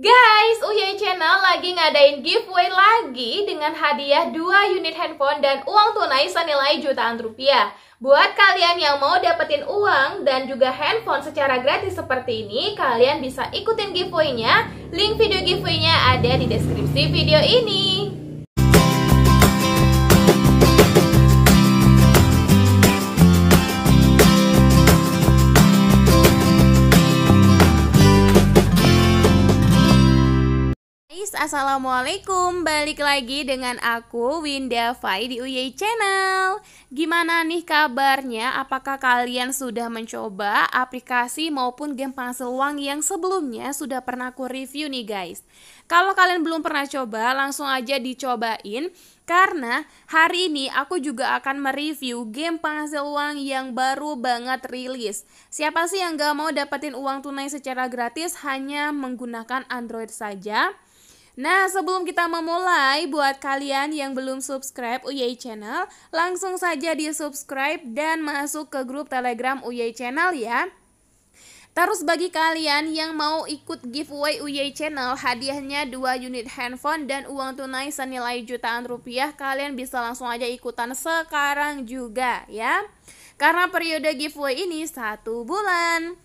Guys, UYA Channel lagi ngadain giveaway lagi dengan hadiah 2 unit handphone dan uang tunai senilai jutaan rupiah. Buat kalian yang mau dapetin uang dan juga handphone secara gratis seperti ini, kalian bisa ikutin giveaway-nya. Link video giveaway-nya ada di deskripsi video ini. Assalamualaikum Balik lagi dengan aku Winda Fai di UY Channel Gimana nih kabarnya? Apakah kalian sudah mencoba aplikasi maupun game penghasil uang yang sebelumnya sudah pernah aku review nih guys? Kalau kalian belum pernah coba, langsung aja dicobain karena hari ini aku juga akan mereview game penghasil uang yang baru banget rilis. Siapa sih yang gak mau dapetin uang tunai secara gratis hanya menggunakan Android saja? Nah, sebelum kita memulai, buat kalian yang belum subscribe UY Channel, langsung saja di subscribe dan masuk ke grup Telegram UY Channel ya. Terus bagi kalian yang mau ikut giveaway UY Channel, hadiahnya 2 unit handphone dan uang tunai senilai jutaan rupiah, kalian bisa langsung aja ikutan sekarang juga ya. Karena periode giveaway ini satu bulan.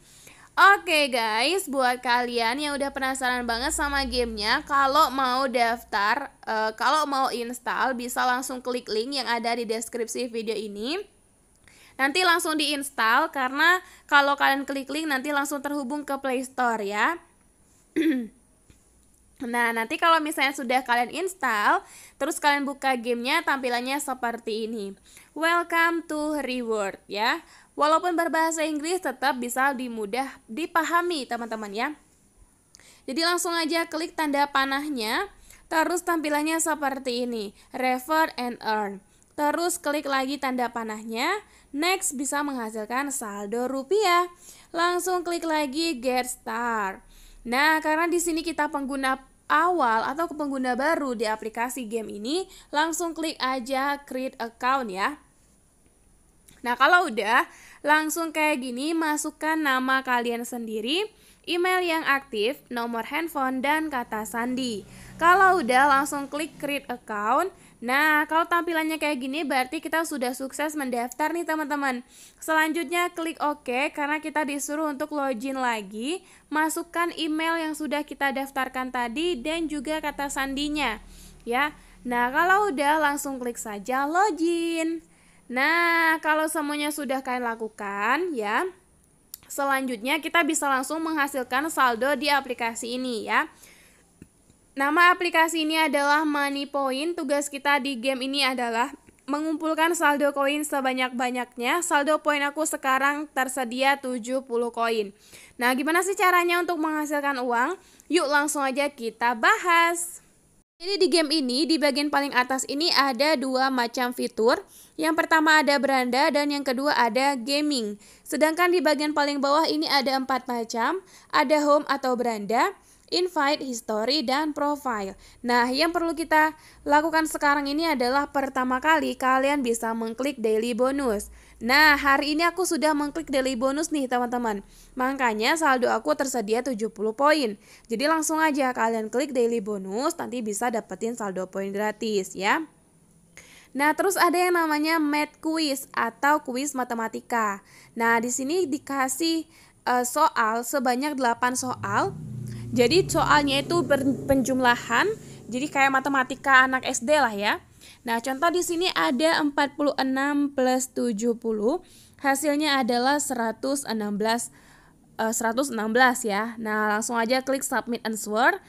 Oke guys, buat kalian yang udah penasaran banget sama gamenya, kalau mau daftar, uh, kalau mau install, bisa langsung klik link yang ada di deskripsi video ini. Nanti langsung diinstal karena kalau kalian klik link nanti langsung terhubung ke Play Store ya. nah, nanti kalau misalnya sudah kalian install, terus kalian buka gamenya, tampilannya seperti ini. Welcome to Reward ya. Walaupun berbahasa Inggris tetap bisa dimudah dipahami teman-teman ya. Jadi langsung aja klik tanda panahnya, terus tampilannya seperti ini, refer and earn. Terus klik lagi tanda panahnya, next bisa menghasilkan saldo rupiah. Langsung klik lagi get start. Nah, karena di sini kita pengguna awal atau pengguna baru di aplikasi game ini, langsung klik aja create account ya. Nah, kalau udah, Langsung kayak gini, masukkan nama kalian sendiri, email yang aktif, nomor handphone, dan kata sandi. Kalau udah langsung klik create account, Nah, kalau tampilannya kayak gini berarti kita sudah sukses mendaftar nih teman-teman. Selanjutnya klik OK karena kita disuruh untuk login lagi, masukkan email yang sudah kita daftarkan tadi dan juga kata sandinya. Ya. Nah, kalau udah langsung klik saja login. Nah, kalau semuanya sudah kalian lakukan ya, selanjutnya kita bisa langsung menghasilkan saldo di aplikasi ini ya. Nama aplikasi ini adalah Money Point. Tugas kita di game ini adalah mengumpulkan saldo koin sebanyak-banyaknya. Saldo poin aku sekarang tersedia 70 koin. Nah, gimana sih caranya untuk menghasilkan uang? Yuk langsung aja kita bahas. Jadi di game ini, di bagian paling atas ini ada dua macam fitur. Yang pertama ada beranda dan yang kedua ada gaming. Sedangkan di bagian paling bawah ini ada empat macam. Ada home atau beranda, invite, history, dan profile. Nah, yang perlu kita lakukan sekarang ini adalah pertama kali kalian bisa mengklik daily bonus. Nah, hari ini aku sudah mengklik daily bonus nih teman-teman. Makanya saldo aku tersedia 70 poin. Jadi langsung aja kalian klik daily bonus, nanti bisa dapetin saldo poin gratis ya. Nah, terus ada yang namanya math quiz atau kuis matematika. Nah, di sini dikasih eh, soal sebanyak 8 soal jadi soalnya itu penjumlahan, jadi kayak matematika anak SD lah ya. Nah, contoh di sini ada 46 plus 70, hasilnya adalah 116 uh, 116 ya. Nah, langsung aja klik submit answer.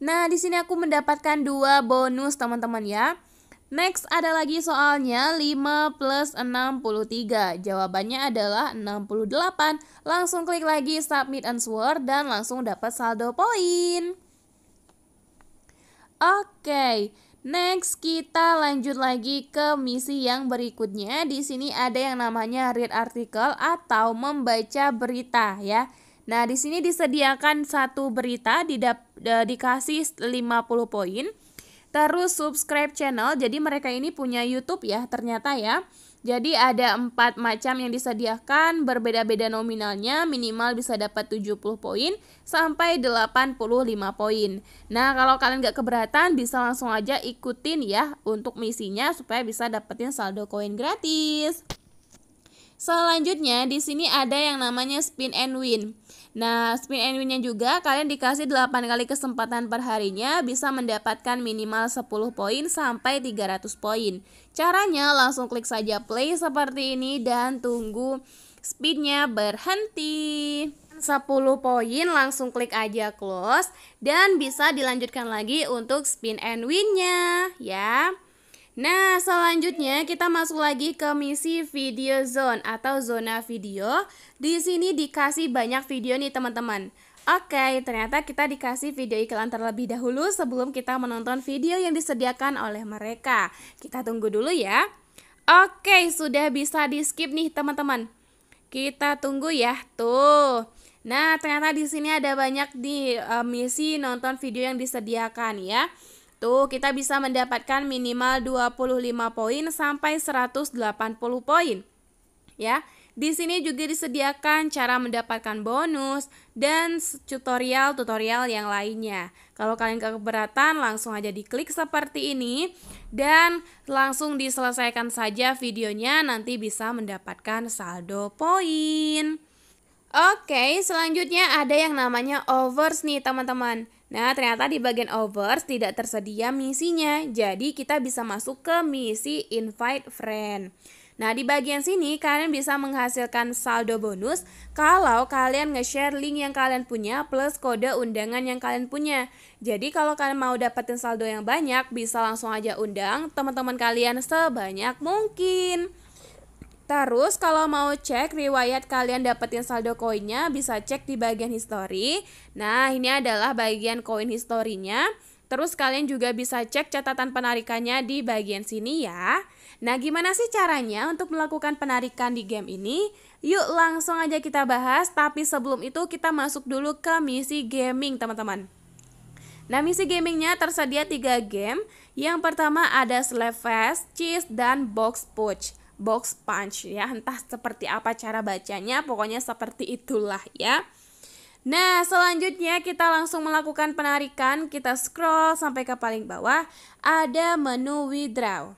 Nah, di sini aku mendapatkan dua bonus teman-teman ya. Next ada lagi soalnya 5 plus 63 Jawabannya adalah 68 Langsung klik lagi submit answer dan langsung dapat saldo poin Oke, next kita lanjut lagi ke misi yang berikutnya Di sini ada yang namanya read article atau membaca berita ya Nah, di sini disediakan satu berita, didap, eh, dikasih 50 poin Terus subscribe channel, jadi mereka ini punya YouTube ya ternyata ya. Jadi ada empat macam yang disediakan, berbeda-beda nominalnya, minimal bisa dapat 70 poin sampai 85 poin. Nah, kalau kalian nggak keberatan, bisa langsung aja ikutin ya untuk misinya supaya bisa dapetin saldo koin gratis. Selanjutnya di sini ada yang namanya spin and win. Nah, spin and winnya juga kalian dikasih 8 kali kesempatan per harinya bisa mendapatkan minimal 10 poin sampai 300 poin. Caranya langsung klik saja play seperti ini dan tunggu spinnya berhenti. 10 poin langsung klik aja close dan bisa dilanjutkan lagi untuk spin and winnya ya. Nah, selanjutnya kita masuk lagi ke misi video zone atau zona video. Di sini dikasih banyak video nih teman-teman. Oke, ternyata kita dikasih video iklan terlebih dahulu sebelum kita menonton video yang disediakan oleh mereka. Kita tunggu dulu ya. Oke, sudah bisa di-skip nih teman-teman. Kita tunggu ya. Tuh. Nah, ternyata di sini ada banyak di uh, eh, misi nonton video yang disediakan ya itu kita bisa mendapatkan minimal 25 poin sampai 180 poin. Ya, di sini juga disediakan cara mendapatkan bonus dan tutorial-tutorial yang lainnya. Kalau kalian keberatan langsung aja diklik seperti ini dan langsung diselesaikan saja videonya nanti bisa mendapatkan saldo poin. Oke, selanjutnya ada yang namanya overs nih teman-teman. Nah, ternyata di bagian overs tidak tersedia misinya, jadi kita bisa masuk ke misi invite friend. Nah, di bagian sini kalian bisa menghasilkan saldo bonus kalau kalian nge-share link yang kalian punya plus kode undangan yang kalian punya. Jadi, kalau kalian mau dapetin saldo yang banyak, bisa langsung aja undang teman-teman kalian sebanyak mungkin. Terus kalau mau cek riwayat kalian dapetin saldo koinnya bisa cek di bagian history. Nah, ini adalah bagian koin historinya. Terus kalian juga bisa cek catatan penarikannya di bagian sini ya. Nah, gimana sih caranya untuk melakukan penarikan di game ini? Yuk langsung aja kita bahas, tapi sebelum itu kita masuk dulu ke misi gaming, teman-teman. Nah, misi gamingnya tersedia tiga game. Yang pertama ada Slave Fest, Cheese, dan Box Poach box punch ya. Entah seperti apa cara bacanya, pokoknya seperti itulah ya. Nah, selanjutnya kita langsung melakukan penarikan. Kita scroll sampai ke paling bawah, ada menu withdraw.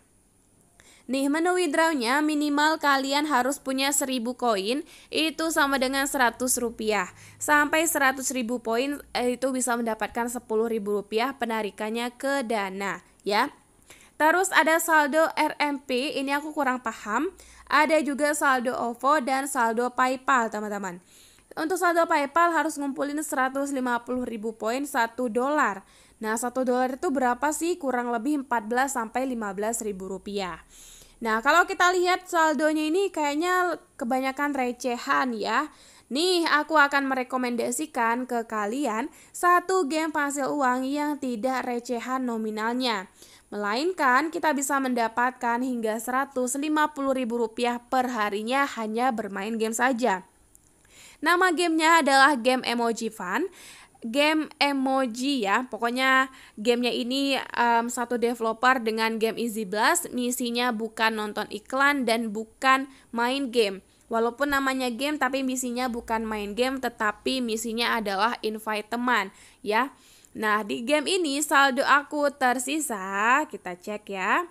Nih, menu withdrawnya minimal kalian harus punya 1000 koin, itu sama dengan 100 rupiah. Sampai 100 ribu poin eh, itu bisa mendapatkan 10 ribu rupiah penarikannya ke dana, ya. Terus ada saldo RMP, ini aku kurang paham. Ada juga saldo OVO dan saldo PayPal, teman-teman. Untuk saldo PayPal harus ngumpulin 150.000 poin 1 dolar. Nah, 1 dolar itu berapa sih? Kurang lebih 14 sampai 15.000 rupiah. Nah, kalau kita lihat saldonya ini kayaknya kebanyakan recehan ya. Nih, aku akan merekomendasikan ke kalian satu game penghasil uang yang tidak recehan nominalnya. Melainkan kita bisa mendapatkan hingga Rp150.000 per harinya hanya bermain game saja. Nama gamenya adalah game Emoji Fun game emoji ya. Pokoknya gamenya ini um, satu developer dengan game Easy Blast, misinya bukan nonton iklan dan bukan main game. Walaupun namanya game tapi misinya bukan main game tetapi misinya adalah invite teman ya. Nah, di game ini saldo aku tersisa, kita cek ya.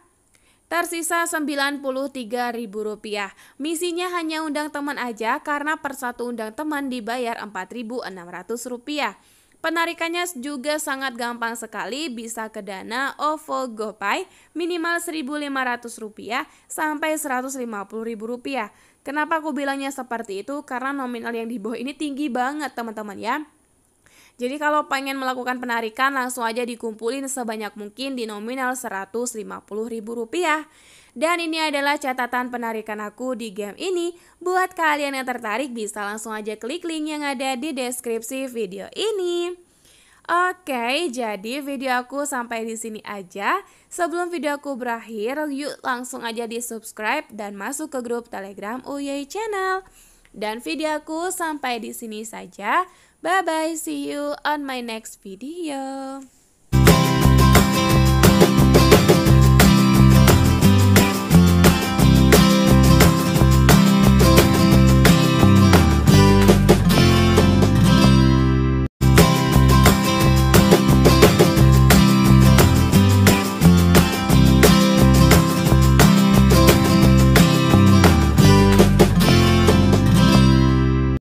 Tersisa Rp93.000. Misinya hanya undang teman aja karena per satu undang teman dibayar Rp4.600. Penarikannya juga sangat gampang sekali, bisa ke dana OVO GoPay minimal Rp1.500 sampai Rp150.000. Kenapa aku bilangnya seperti itu? Karena nominal yang di bawah ini tinggi banget teman-teman ya. Jadi kalau pengen melakukan penarikan langsung aja dikumpulin sebanyak mungkin di nominal Rp150.000. Dan ini adalah catatan penarikan aku di game ini. Buat kalian yang tertarik bisa langsung aja klik link yang ada di deskripsi video ini. Oke, jadi video aku sampai di sini aja. Sebelum video aku berakhir, yuk langsung aja di subscribe dan masuk ke grup Telegram UY Channel. Dan video aku sampai di sini saja. Bye bye, see you on my next video.